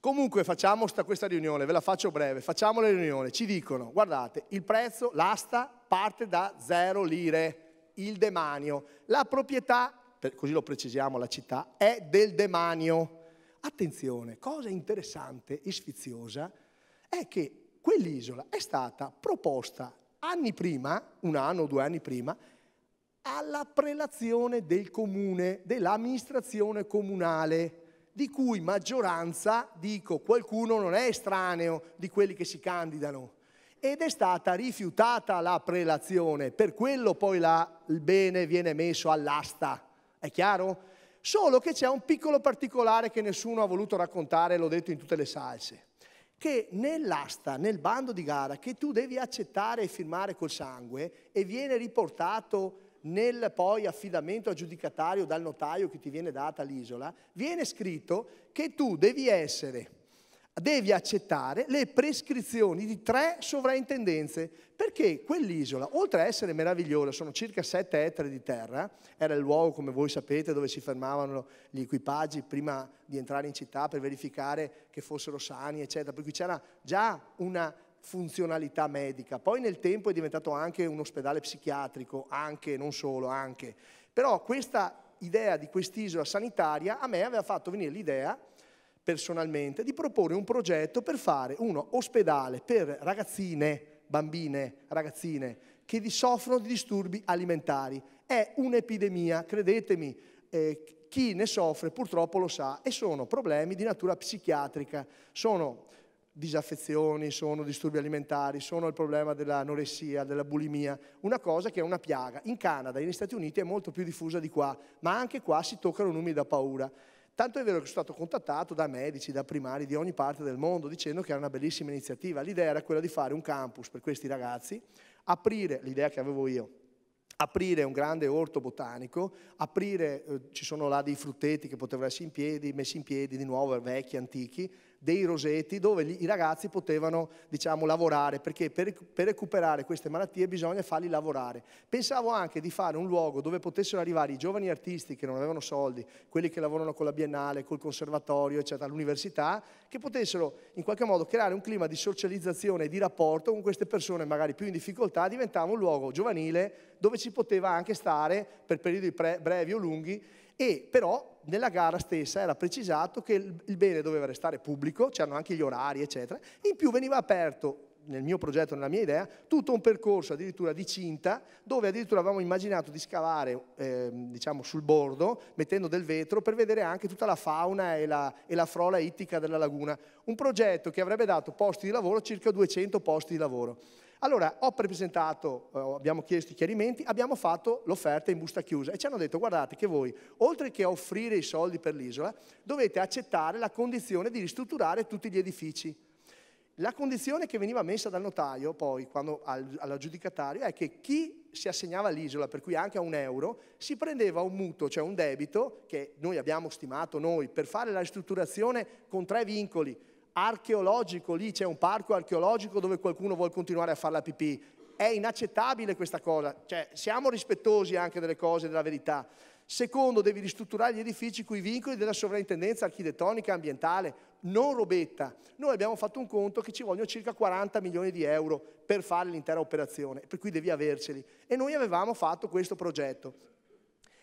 Speaker 1: Comunque facciamo sta, questa riunione, ve la faccio breve, facciamo la riunione, ci dicono, guardate, il prezzo, l'asta parte da zero lire, il demanio, la proprietà, così lo precisiamo la città, è del demanio Attenzione, cosa interessante e sfiziosa è che quell'isola è stata proposta anni prima, un anno o due anni prima, alla prelazione del comune, dell'amministrazione comunale, di cui maggioranza, dico, qualcuno non è estraneo di quelli che si candidano. Ed è stata rifiutata la prelazione, per quello poi la, il bene viene messo all'asta. È chiaro? solo che c'è un piccolo particolare che nessuno ha voluto raccontare, l'ho detto in tutte le salse, che nell'asta, nel bando di gara che tu devi accettare e firmare col sangue e viene riportato nel poi affidamento aggiudicatario dal notaio che ti viene data l'isola, viene scritto che tu devi essere devi accettare le prescrizioni di tre sovraintendenze, perché quell'isola, oltre a essere meravigliosa, sono circa 7 ettari di terra, era il luogo, come voi sapete, dove si fermavano gli equipaggi prima di entrare in città per verificare che fossero sani, eccetera, per cui c'era già una funzionalità medica. Poi nel tempo è diventato anche un ospedale psichiatrico, anche, non solo, anche. Però questa idea di quest'isola sanitaria a me aveva fatto venire l'idea personalmente di proporre un progetto per fare uno ospedale per ragazzine, bambine, ragazzine che soffrono di disturbi alimentari. È un'epidemia, credetemi, eh, chi ne soffre purtroppo lo sa e sono problemi di natura psichiatrica, sono disaffezioni, sono disturbi alimentari, sono il problema dell'anoressia, della bulimia, una cosa che è una piaga. In Canada negli Stati Uniti è molto più diffusa di qua, ma anche qua si toccano numeri da paura. Tanto è vero che sono stato contattato da medici, da primari di ogni parte del mondo dicendo che era una bellissima iniziativa. L'idea era quella di fare un campus per questi ragazzi, aprire, l'idea che avevo io, aprire un grande orto botanico, aprire, eh, ci sono là dei frutteti che potevano essere in piedi, messi in piedi di nuovo, vecchi, antichi, dei rosetti dove gli, i ragazzi potevano diciamo, lavorare, perché per, per recuperare queste malattie bisogna farli lavorare. Pensavo anche di fare un luogo dove potessero arrivare i giovani artisti che non avevano soldi, quelli che lavorano con la biennale, col conservatorio, eccetera, all'università, che potessero in qualche modo creare un clima di socializzazione e di rapporto con queste persone magari più in difficoltà, diventava un luogo giovanile dove ci poteva anche stare per periodi pre- brevi o lunghi e però nella gara stessa era precisato che il bene doveva restare pubblico, c'erano anche gli orari eccetera, in più veniva aperto nel mio progetto, nella mia idea, tutto un percorso addirittura di cinta, dove addirittura avevamo immaginato di scavare eh, diciamo sul bordo, mettendo del vetro, per vedere anche tutta la fauna e la, e la frola ittica della laguna. Un progetto che avrebbe dato posti di lavoro, circa 200 posti di lavoro. Allora ho presentato, eh, abbiamo chiesto i chiarimenti, abbiamo fatto l'offerta in busta chiusa e ci hanno detto guardate che voi, oltre che offrire i soldi per l'isola, dovete accettare la condizione di ristrutturare tutti gli edifici. La condizione che veniva messa dal notaio poi quando, al, all'aggiudicatario è che chi si assegnava all'isola, per cui anche a un euro, si prendeva un mutuo, cioè un debito che noi abbiamo stimato noi per fare la ristrutturazione con tre vincoli archeologico, lì c'è un parco archeologico dove qualcuno vuole continuare a fare la pipì. È inaccettabile questa cosa, cioè siamo rispettosi anche delle cose, della verità. Secondo, devi ristrutturare gli edifici con i vincoli della sovrintendenza architettonica e ambientale, non robetta. Noi abbiamo fatto un conto che ci vogliono circa 40 milioni di euro per fare l'intera operazione, per cui devi averceli. E noi avevamo fatto questo progetto.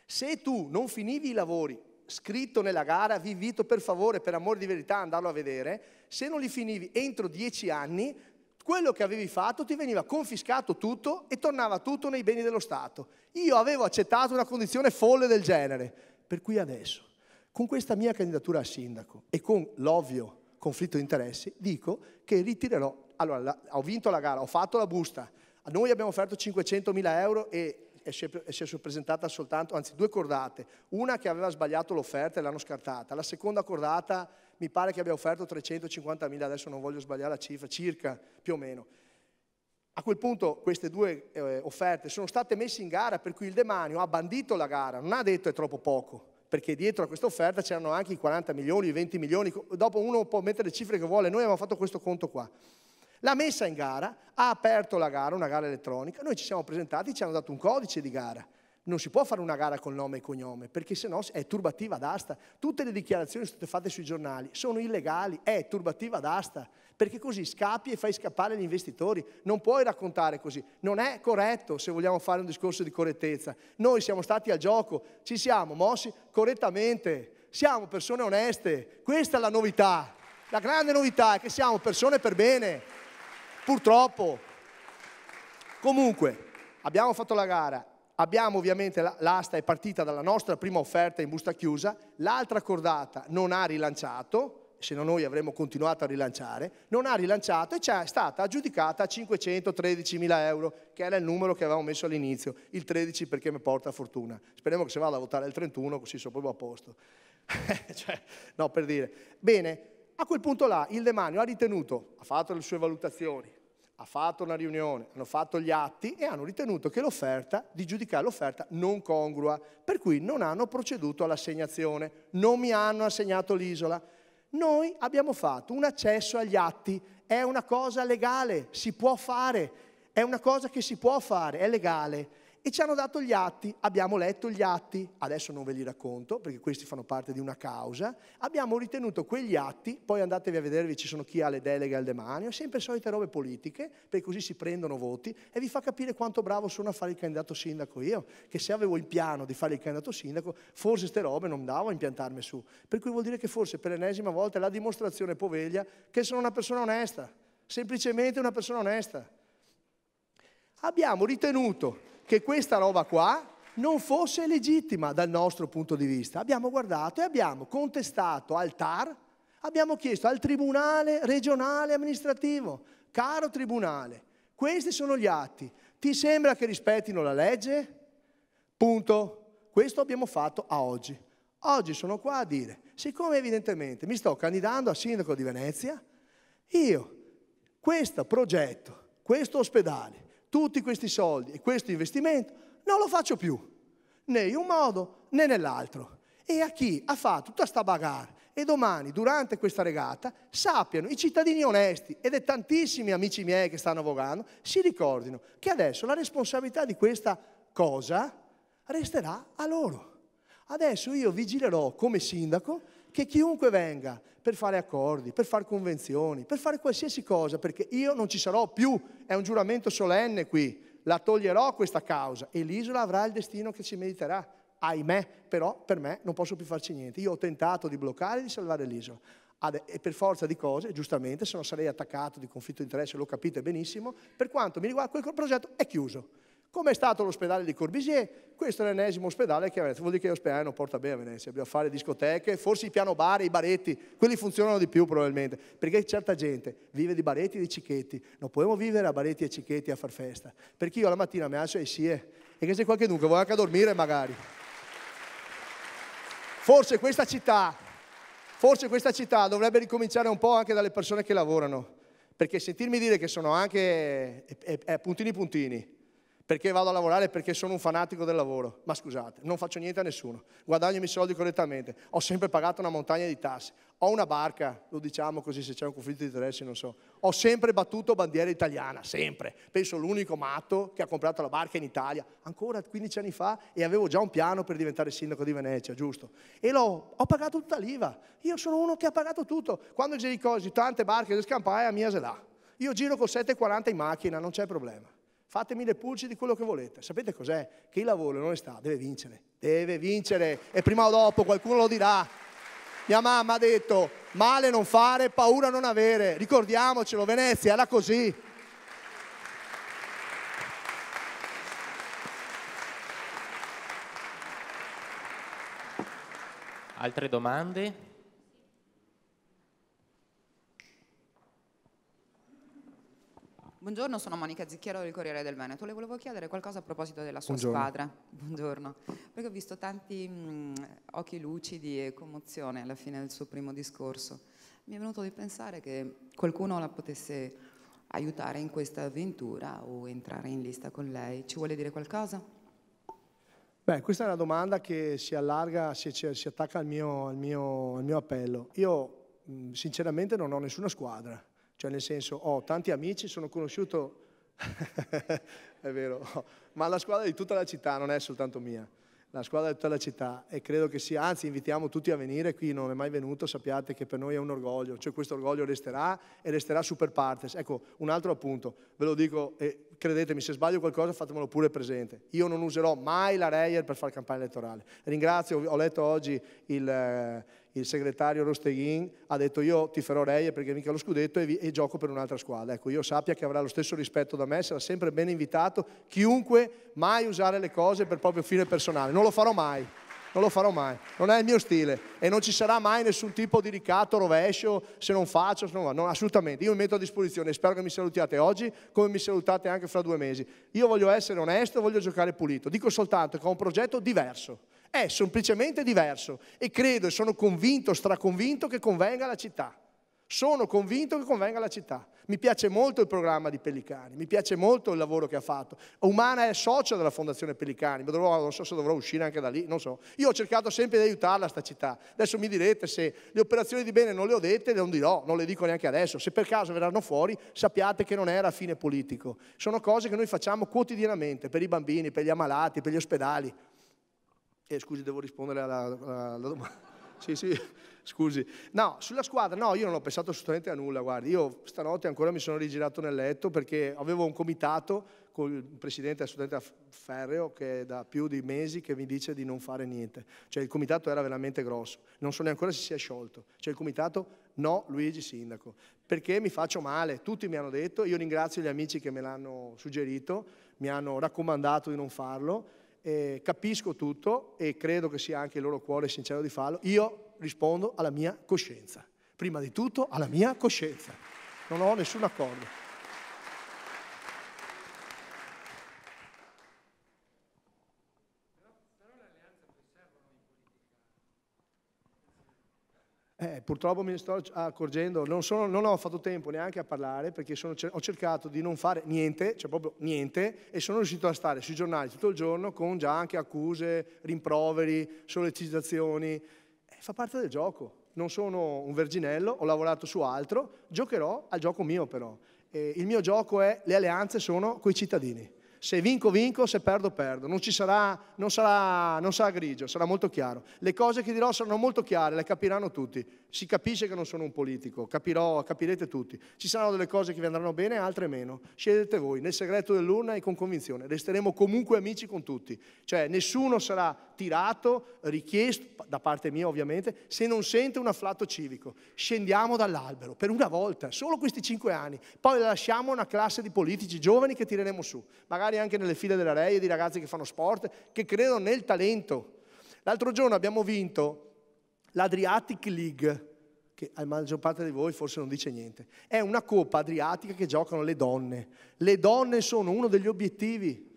Speaker 1: Se tu non finivi i lavori scritto nella gara, vi invito per favore, per amor di verità, a andarlo a vedere, se non li finivi entro dieci anni, quello che avevi fatto ti veniva confiscato tutto e tornava tutto nei beni dello Stato. Io avevo accettato una condizione folle del genere, per cui adesso, con questa mia candidatura a sindaco e con l'ovvio conflitto di interessi, dico che ritirerò, allora la, ho vinto la gara, ho fatto la busta, A noi abbiamo offerto 500.000 euro e e si è presentata soltanto, anzi due cordate, una che aveva sbagliato l'offerta e l'hanno scartata, la seconda cordata mi pare che abbia offerto 350.000, adesso non voglio sbagliare la cifra, circa più o meno. A quel punto queste due eh, offerte sono state messe in gara per cui il demanio ha bandito la gara, non ha detto è troppo poco, perché dietro a questa offerta c'erano anche i 40 milioni, i 20 milioni, dopo uno può mettere le cifre che vuole, noi abbiamo fatto questo conto qua. La messa in gara, ha aperto la gara, una gara elettronica, noi ci siamo presentati, ci hanno dato un codice di gara. Non si può fare una gara con nome e cognome, perché sennò è turbativa d'asta. Tutte le dichiarazioni state fatte sui giornali sono illegali, è turbativa d'asta, perché così scappi e fai scappare gli investitori. Non puoi raccontare così. Non è corretto se vogliamo fare un discorso di correttezza. Noi siamo stati al gioco, ci siamo mossi correttamente, siamo persone oneste. Questa è la novità. La grande novità è che siamo persone per bene. Purtroppo. Comunque, abbiamo fatto la gara, abbiamo ovviamente l'asta è partita dalla nostra prima offerta in busta chiusa, l'altra cordata non ha rilanciato, se no noi avremmo continuato a rilanciare, non ha rilanciato e c'è stata aggiudicata a 513.000 euro, che era il numero che avevamo messo all'inizio, il 13 perché mi porta fortuna. Speriamo che se vada a votare il 31 così sono proprio a posto. (laughs) cioè, no, per dire. Bene, a quel punto là il demanio ha ritenuto, ha fatto le sue valutazioni, ha fatto una riunione, hanno fatto gli atti e hanno ritenuto che l'offerta, di giudicare l'offerta non congrua, per cui non hanno proceduto all'assegnazione, non mi hanno assegnato l'isola. Noi abbiamo fatto un accesso agli atti, è una cosa legale, si può fare, è una cosa che si può fare, è legale e ci hanno dato gli atti, abbiamo letto gli atti, adesso non ve li racconto perché questi fanno parte di una causa, abbiamo ritenuto quegli atti, poi andatevi a vedervi ci sono chi ha le deleghe al demanio, sempre solite robe politiche, perché così si prendono voti e vi fa capire quanto bravo sono a fare il candidato sindaco io, che se avevo il piano di fare il candidato sindaco, forse queste robe non davo a impiantarmi su, per cui vuol dire che forse per l'ennesima volta è la dimostrazione poveglia che sono una persona onesta, semplicemente una persona onesta. Abbiamo ritenuto che questa roba qua non fosse legittima dal nostro punto di vista. Abbiamo guardato e abbiamo contestato al TAR, abbiamo chiesto al Tribunale regionale amministrativo, caro Tribunale, questi sono gli atti, ti sembra che rispettino la legge? Punto. Questo abbiamo fatto a oggi. Oggi sono qua a dire, siccome evidentemente mi sto candidando a sindaco di Venezia, io questo progetto, questo ospedale, tutti questi soldi e questo investimento, non lo faccio più, né in un modo né nell'altro. E a chi ha fatto tutta sta bagarre e domani, durante questa regata, sappiano i cittadini onesti, ed è tantissimi amici miei che stanno vogando, si ricordino che adesso la responsabilità di questa cosa resterà a loro. Adesso io vigilerò come sindaco che chiunque venga per fare accordi, per fare convenzioni, per fare qualsiasi cosa, perché io non ci sarò più, è un giuramento solenne qui, la toglierò questa causa e l'isola avrà il destino che ci meriterà. Ahimè, però per me non posso più farci niente. Io ho tentato di bloccare e di salvare l'isola. E per forza di cose, giustamente, se non sarei attaccato di conflitto di interesse, lo capite benissimo, per quanto mi riguarda quel progetto è chiuso come è stato l'ospedale di Corbisier? Questo è l'ennesimo ospedale che è a Venezia. Vuol dire che l'ospedale non porta bene a Venezia, bisogna fare discoteche, forse i piano bar, i baretti, quelli funzionano di più probabilmente, perché certa gente vive di baretti e di cicchetti, non possiamo vivere a baretti e cicchetti a far festa, perché io alla mattina mi alzo e sì, e che se qualche dunque vuole anche dormire magari. Forse questa città, forse questa città dovrebbe ricominciare un po' anche dalle persone che lavorano, perché sentirmi dire che sono anche è, eh, eh, eh, puntini puntini, perché vado a lavorare perché sono un fanatico del lavoro. Ma scusate, non faccio niente a nessuno, guadagno i miei soldi correttamente, ho sempre pagato una montagna di tasse, ho una barca, lo diciamo così se c'è un conflitto di interessi, non so, ho sempre battuto bandiera italiana, sempre. Penso l'unico matto che ha comprato la barca in Italia, ancora 15 anni fa, e avevo già un piano per diventare sindaco di Venezia, giusto? E l'ho, ho pagato tutta l'IVA, io sono uno che ha pagato tutto. Quando giri così, tante barche di scampaia, mia se l'ha. Io giro con 740 in macchina, non c'è problema fatemi le pulci di quello che volete. Sapete cos'è? Che il lavoro non sta, deve vincere, deve vincere e prima o dopo qualcuno lo dirà. Mia mamma ha detto, male non fare, paura non avere, ricordiamocelo, Venezia era così. Altre domande? Buongiorno, sono Monica Zicchiero del Corriere del Veneto. Le volevo chiedere qualcosa a proposito della sua Buongiorno. squadra. (laughs) Buongiorno. Perché ho visto tanti mh, mm, occhi lucidi e commozione alla fine del suo primo discorso. Mi è venuto di pensare che qualcuno la potesse aiutare in questa avventura o entrare in lista con lei. Ci vuole dire qualcosa? Beh, questa è una domanda che si allarga, si, si attacca al mio, al, mio, al mio appello. Io mm, sinceramente non ho nessuna squadra cioè nel senso, ho tanti amici, sono conosciuto, (laughs) è vero, ma la squadra di tutta la città non è soltanto mia la squadra di tutta la città e credo che sia, anzi invitiamo tutti a venire, qui non è mai venuto, sappiate che per noi è un orgoglio, cioè questo orgoglio resterà e resterà super partes. Ecco, un altro appunto, ve lo dico e credetemi, se sbaglio qualcosa fatemelo pure presente. Io non userò mai la Reyer per fare campagna elettorale. Ringrazio, ho letto oggi il, il segretario Rosteghin ha detto io ti farò reie perché mica lo scudetto e, vi, e, gioco per un'altra squadra. Ecco, io sappia che avrà lo stesso rispetto da me, sarà sempre ben invitato, chiunque, mai usare le cose per proprio fine personale. Non lo farò mai, non lo farò mai, non è il mio stile e non ci sarà mai nessun tipo di ricatto, rovescio, se non faccio, se non va, no, assolutamente. Io mi metto a disposizione e spero che mi salutiate oggi come mi salutate anche fra due mesi. Io voglio essere onesto, e voglio giocare pulito, dico soltanto che ho un progetto diverso è semplicemente diverso e credo e sono convinto, straconvinto che convenga alla città. Sono convinto che convenga alla città. Mi piace molto il programma di Pellicani, mi piace molto il lavoro che ha fatto. Umana è socia della Fondazione Pellicani, dovrò, non so se dovrò uscire anche da lì, non so. Io ho cercato sempre di aiutarla a sta città. Adesso mi direte se le operazioni di bene non le ho dette, non dirò, non le dico neanche adesso. Se per caso verranno fuori, sappiate che non era a fine politico. Sono cose che noi facciamo quotidianamente per i bambini, per gli ammalati, per gli ospedali. Eh, scusi, devo rispondere alla, alla, alla domanda. (laughs) sì, sì, scusi. No, sulla squadra, no, io non ho pensato assolutamente a nulla, guardi. Io stanotte ancora mi sono rigirato nel letto perché avevo un comitato con il presidente studente Ferreo che è da più di mesi che mi dice di non fare niente. Cioè il comitato era veramente grosso, non so neanche se si è sciolto. Cioè il comitato no Luigi Sindaco, perché mi faccio male, tutti mi hanno detto, io ringrazio gli amici che me l'hanno suggerito, mi hanno raccomandato di non farlo, eh, capisco tutto e credo che sia anche il loro cuore sincero di farlo, io rispondo alla mia coscienza. Prima di tutto alla mia coscienza. Non ho nessun accordo. purtroppo mi sto accorgendo, non, sono, non, ho fatto tempo neanche a parlare perché sono, ho cercato di non fare niente, cioè proprio niente, e sono riuscito a stare sui giornali tutto il giorno con già anche accuse, rimproveri, sollecitazioni. Eh, fa parte del gioco, non sono un verginello, ho lavorato su altro, giocherò al gioco mio però. Eh, il mio gioco è le alleanze sono coi cittadini se vinco vinco, se perdo perdo, non, sarà, non, sarà, non sarà grigio, sarà molto chiaro. Le cose che dirò saranno molto chiare, le capiranno tutti. Si capisce che non sono un politico, capirò, capirete tutti. Ci saranno delle cose che vi andranno bene, altre meno. Scegliete voi, nel segreto dell'urna e con convinzione. Resteremo comunque amici con tutti. Cioè nessuno sarà tirato, richiesto, da parte mia ovviamente, se non sente un afflato civico, scendiamo dall'albero per una volta, solo questi cinque anni, poi lasciamo una classe di politici giovani che tireremo su, magari anche nelle file della REI, di ragazzi che fanno sport, che credono nel talento. L'altro giorno abbiamo vinto l'Adriatic League, che alla maggior parte di voi forse non dice niente. È una coppa adriatica che giocano le donne. Le donne sono uno degli obiettivi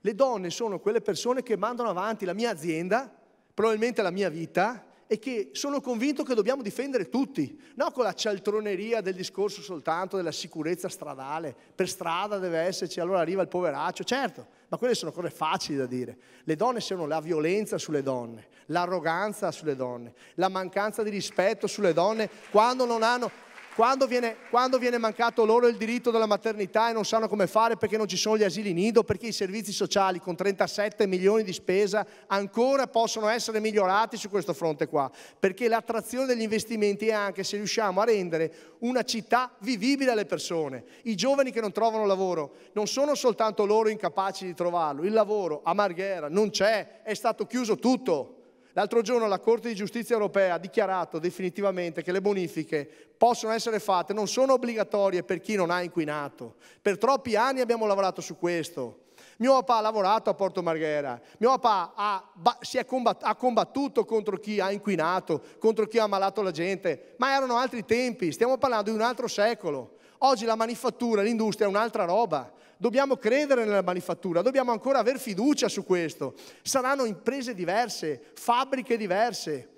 Speaker 1: le donne sono quelle persone che mandano avanti la mia azienda, probabilmente la mia vita, e che sono convinto che dobbiamo difendere tutti, non con la cialtroneria del discorso soltanto della sicurezza stradale, per strada deve esserci, allora arriva il poveraccio, certo, ma quelle sono cose facili da dire. Le donne sono la violenza sulle donne, l'arroganza sulle donne, la mancanza di rispetto sulle donne quando non hanno, quando viene, quando viene, mancato loro il diritto della maternità e non sanno come fare perché non ci sono gli asili nido, perché i servizi sociali con 37 milioni di spesa ancora possono essere migliorati su questo fronte qua, perché l'attrazione degli investimenti è anche se riusciamo a rendere una città vivibile alle persone. I giovani che non trovano lavoro non sono soltanto loro incapaci di trovarlo, il lavoro a Marghera non c'è, è stato chiuso tutto. L'altro giorno la Corte di Giustizia europea ha dichiarato definitivamente che le bonifiche possono essere fatte, non sono obbligatorie per chi non ha inquinato. Per troppi anni abbiamo lavorato su questo. Mio papà ha lavorato a Porto Marghera, mio papà ha, si è combat, ha combattuto contro chi ha inquinato, contro chi ha ammalato la gente, ma erano altri tempi, stiamo parlando di un altro secolo. Oggi la manifattura, l'industria è un'altra roba dobbiamo credere nella manifattura, dobbiamo ancora avere fiducia su questo. Saranno imprese diverse, fabbriche diverse.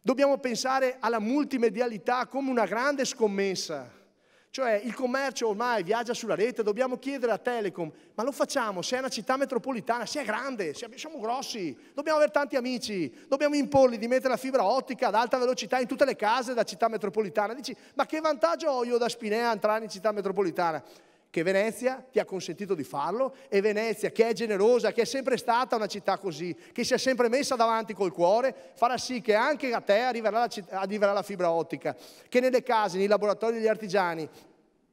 Speaker 1: Dobbiamo pensare alla multimedialità come una grande scommessa. Cioè il commercio ormai viaggia sulla rete, dobbiamo chiedere a Telecom, ma lo facciamo se è una città metropolitana, se è grande, se siamo grossi, dobbiamo avere tanti amici, dobbiamo imporli di mettere la fibra ottica ad alta velocità in tutte le case della città metropolitana. Dici, ma che vantaggio ho io da Spinea a entrare in città metropolitana? che Venezia ti ha consentito di farlo e Venezia che è generosa, che è sempre stata una città così, che si è sempre messa davanti col cuore, farà sì che anche a te arriverà la, città, arriverà la fibra ottica, che nelle case, nei laboratori degli artigiani,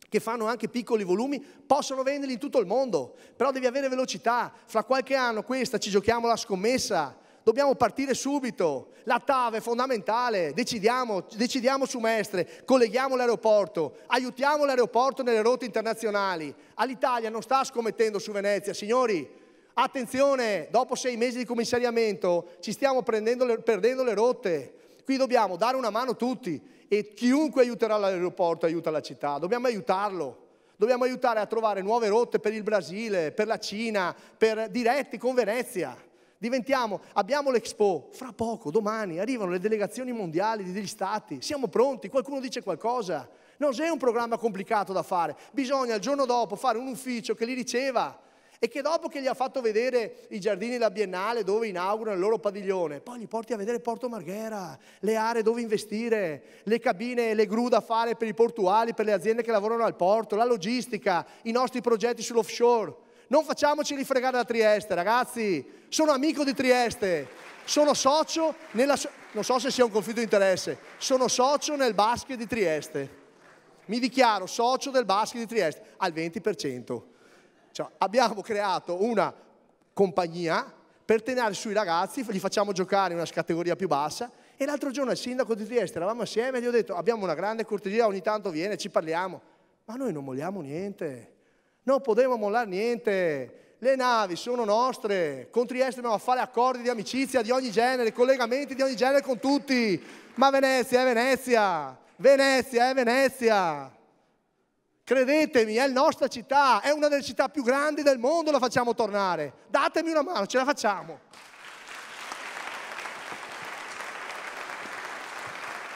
Speaker 1: che fanno anche piccoli volumi, possono venderli in tutto il mondo, però devi avere velocità, fra qualche anno questa ci giochiamo la scommessa, Dobbiamo partire subito. La TAV è fondamentale. Decidiamo, decidiamo su Mestre, colleghiamo l'aeroporto, aiutiamo l'aeroporto nelle rotte internazionali. All'Italia non sta scommettendo su Venezia, signori. Attenzione, dopo sei mesi di commissariamento ci stiamo le, perdendo le rotte. Qui dobbiamo dare una mano tutti e chiunque aiuterà l'aeroporto aiuta la città. Dobbiamo aiutarlo. Dobbiamo aiutare a trovare nuove rotte per il Brasile, per la Cina, per diretti con Venezia diventiamo, abbiamo l'Expo, fra poco, domani, arrivano le delegazioni mondiali degli stati, siamo pronti, qualcuno dice qualcosa. Non c'è un programma complicato da fare, bisogna il giorno dopo fare un ufficio che li riceva e che dopo che gli ha fatto vedere i giardini della Biennale dove inaugurano il loro padiglione, poi li porti a vedere Porto Marghera, le aree dove investire, le cabine, e le gru da fare per i portuali, per le aziende che lavorano al porto, la logistica, i nostri progetti sull'offshore. Non facciamoci rifregare da Trieste, ragazzi. Sono amico di Trieste, sono socio nella... Non so se sia un conflitto di interesse. Sono socio nel basket di Trieste. Mi dichiaro socio del basket di Trieste al 20%. Cioè, abbiamo creato una compagnia per tenere sui ragazzi, li facciamo giocare in una categoria più bassa e l'altro giorno il sindaco di Trieste, eravamo assieme e gli ho detto abbiamo una grande cortesia, ogni tanto viene, ci parliamo, ma noi non molliamo niente. Non potevamo mollare niente. Le navi sono nostre, con Trieste andiamo a fare accordi di amicizia di ogni genere, collegamenti di ogni genere con tutti. Ma Venezia è Venezia, Venezia è Venezia. Credetemi, è la nostra città, è una delle città più grandi del mondo, la facciamo tornare. Datemi una mano, ce la facciamo.